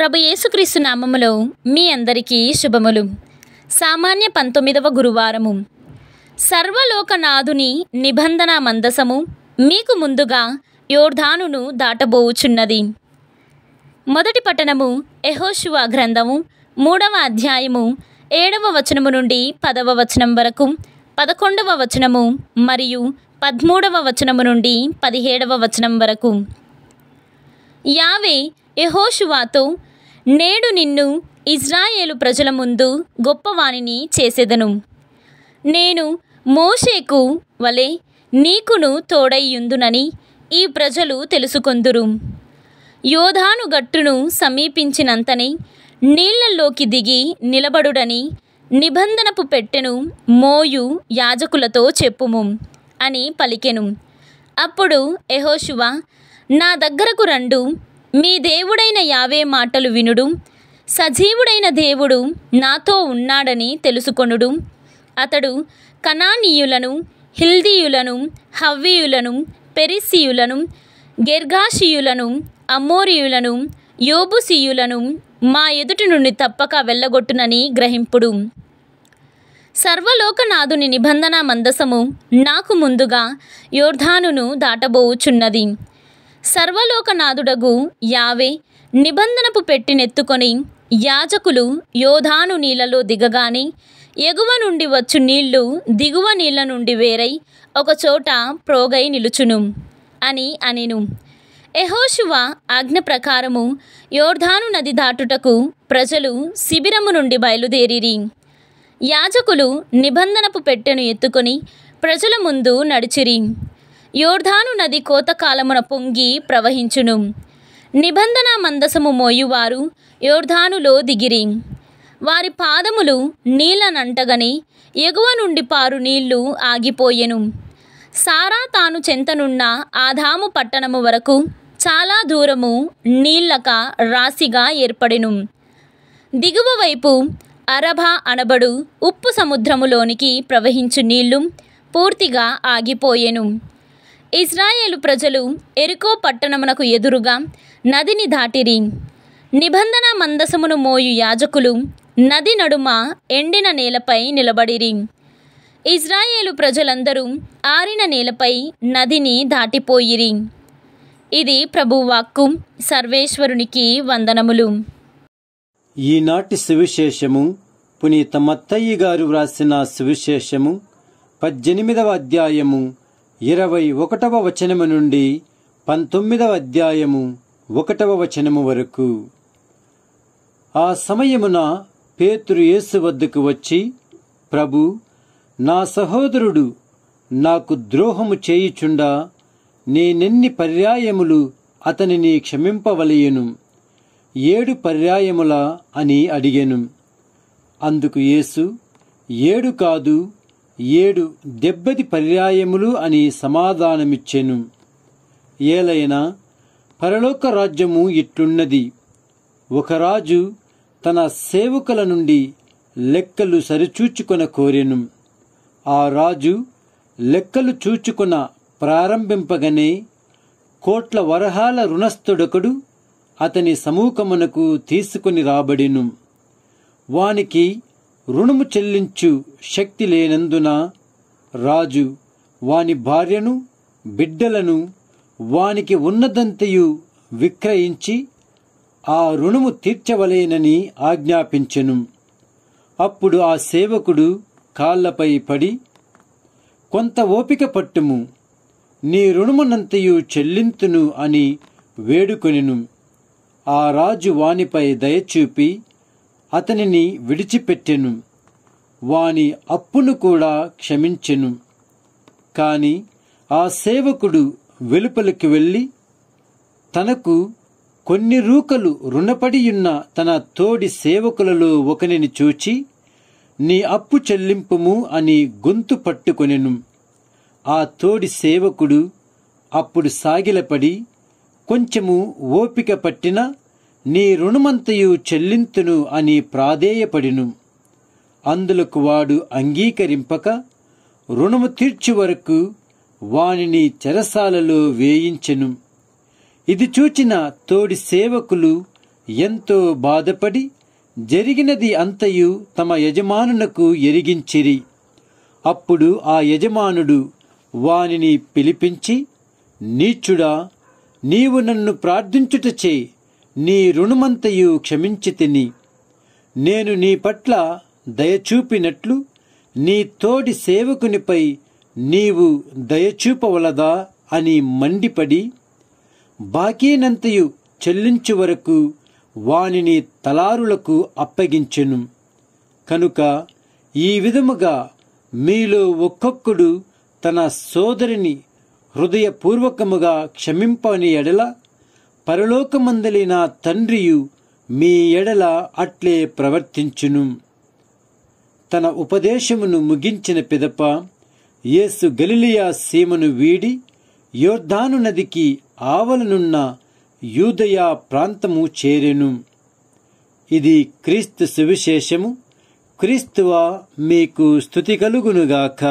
ప్రభు యేసుక్రీస్తు నామములో మీ అందరికీ శుభములు సామాన్య పంతొమ్మిదవ గురువారము సర్వలోకనాథుని నిబంధన మందసము మీకు ముందుగా యోర్ధానును దాటబోవుచున్నది మొదటి పట్టణము ఎహోషువ గ్రంథము మూడవ అధ్యాయము ఏడవ వచనము నుండి పదవ వచనం వరకు పదకొండవ వచనము మరియు పదమూడవ వచనము నుండి పదిహేడవ వచనం వరకు యావే యహోషువాతో నేడు నిన్ను ఇజ్రాయేలు ప్రజల ముందు గొప్పవాణిని చేసేదను నేను మోషేకు వలె నీకును తోడయ్యుందునని ఈ ప్రజలు తెలుసుకొందురు యోధాను గట్టును సమీపించినంతనే నీళ్లలోకి దిగి నిలబడుడని నిబంధనపు పెట్టెను మోయు యాజకులతో చెప్పుము అని పలికెను అప్పుడు ఎహోశువ నా దగ్గరకు రెండు మీ దేవుడైన యావే మాటలు వినుడు సజీవుడైన దేవుడు నాతో ఉన్నాడని తెలుసుకొనుడు అతడు కనానీయులను హిల్దీయులను హవ్వీయులను పెరిసీయులను గెర్గాషియులను అమోరియులను యోబుసీయులను మా ఎదుటి నుండి తప్పక వెళ్ళగొట్టునని గ్రహింపుడు సర్వలోకనాథుని నిబంధన మందసము నాకు ముందుగా యోర్ధానును దాటబోవుచున్నది సర్వలోకనాథుడగు యావే నిబంధనపు పెట్టినెత్తుకొని యాజకులు యోధాను నీళ్ళలో దిగగానే ఎగువ నుండి వచ్చు నీళ్లు దిగువ నీళ్ల నుండి వేరై ఒకచోట ప్రోగై నిలుచును అని అనిను ఎహోశువ ఆజ్ఞ ప్రకారము యోర్ధాను నది దాటుటకు ప్రజలు శిబిరము నుండి బయలుదేరిరి యాజకులు నిబంధనపు పెట్టెను ఎత్తుకొని ప్రజల ముందు నడిచిరి యోర్ధాను నది కోతకాలమున పొంగి ప్రవహించును నిబంధన మందసము మోయువారు యోర్ధానులో దిగిరి వారి పాదములు నీళ్ళనంటగని ఎగువ నుండి పారు నీళ్లు ఆగిపోయెను సారా తాను చెంతనున్న ఆధాము పట్టణము వరకు చాలా దూరము నీళ్ళక రాశిగా ఏర్పడెను దిగువ వైపు అరభ అనబడు ఉప్పు సముద్రములోనికి ప్రవహించు నీళ్లు పూర్తిగా ఆగిపోయెను ఇజ్రాయేలు ప్రజలు ఎరుకో పట్టణమునకు ఎదురుగా నదిని దాటిరి నిబంధన మందసమును మోయు యాజకులు నది నడుమ ఎండిన నేలపై నిలబడిరి ఇజ్రాయేలు ప్రజలందరూ ఆరిన నేలపై నదిని దాటిపోయిరి ఇది ప్రభువాక్కు సర్వేశ్వరునికి వందనములు ఈనాటి సువిశేషము పునీత మత్తయ్య గారు వ్రాసిన సువిశేషము పద్దెనిమిదవ అధ్యాయము ఇరవై ఒకటవ వచనము నుండి పంతొమ్మిదవ అధ్యాయము ఒకటవ వచనము వరకు ఆ సమయమున పేతురు యేసు వద్దకు వచ్చి ప్రభు నా సహోదరుడు నాకు ద్రోహము చేయుచుండా నేనెన్ని పర్యాయములు అతనిని క్షమింపవలయను ఏడు పర్యాయములా అని అడిగెను అందుకు యేసు ఏడు కాదు ఏడు దెబ్బతి పర్యాయములు అని సమాధానమిచ్చెను ఏలైనా పరలోక రాజ్యము ఇట్లున్నది ఒక రాజు తన సేవకుల నుండి లెక్కలు సరిచూచుకొన కోరెను ఆ రాజు లెక్కలు చూచుకున ప్రారంభింపగనే కోట్ల వరహాల రుణస్థుడొకడు అతని సమూహమునకు తీసుకుని రాబడిను వానికి రుణము చెల్లించు శక్తి లేనందున రాజు వాని భార్యను బిడ్డలను వానికి ఉన్నదంతయు విక్రయించి ఆ రుణము తీర్చవలేనని ఆజ్ఞాపించెను అప్పుడు ఆ సేవకుడు కాళ్లపై పడి కొంత ఓపిక పట్టుము నీ రుణమునంతయు చెల్లింతును అని వేడుకొనెను ఆ రాజు వానిపై దయచూపి అతనిని విడిచిపెట్టెను వాని అప్పును కూడా క్షమించెను కాని ఆ సేవకుడు వెలుపలికి వెళ్ళి తనకు కొన్ని రూకలు రుణపడియున్న తన తోడి సేవకులలో ఒకనిని చూచి నీ అప్పు చెల్లింపుము అని గొంతు పట్టుకొనెను ఆ తోడి సేవకుడు అప్పుడు సాగిలపడి కొంచెము ఓపిక పట్టిన నీ రుణమంతయు చెల్లింతును అని ప్రాధేయపడిను అందులకు వాడు అంగీకరింపక రుణము తీర్చు వరకు వానిని చెరసాలలో వేయించెను ఇది చూచిన తోడి సేవకులు ఎంతో బాధపడి జరిగినది అంతయు తమ యజమానునకు ఎరిగించిరి అప్పుడు ఆ యజమానుడు వానిని పిలిపించి నీచుడా నీవు నన్ను ప్రార్థించుటచే నీ రుణమంతయు క్షమించి తిని నేను నీ పట్ల దయచూపినట్లు నీ తోడి సేవకునిపై నీవు దయచూపవలదా అని మండిపడి బాకీనంతయు చెల్లించు వరకు వానిని తలారులకు అప్పగించెను కనుక ఈ విధముగా మీలో ఒక్కొక్కడు తన సోదరిని హృదయపూర్వకముగా క్షమింపని ఎడల పరలోకమందలి నా తండ్రియు మీ ఎడల అట్లే ప్రవర్తించును తన ఉపదేశమును ముగించిన పిదప యేసు గలిలియా సీమను వీడి యోర్ధాను నదికి ఆవలనున్న యూదయా ప్రాంతము చేరెను ఇది క్రీస్తు సువిశేషము క్రీస్తువా మీకు స్థుతి కలుగునుగాక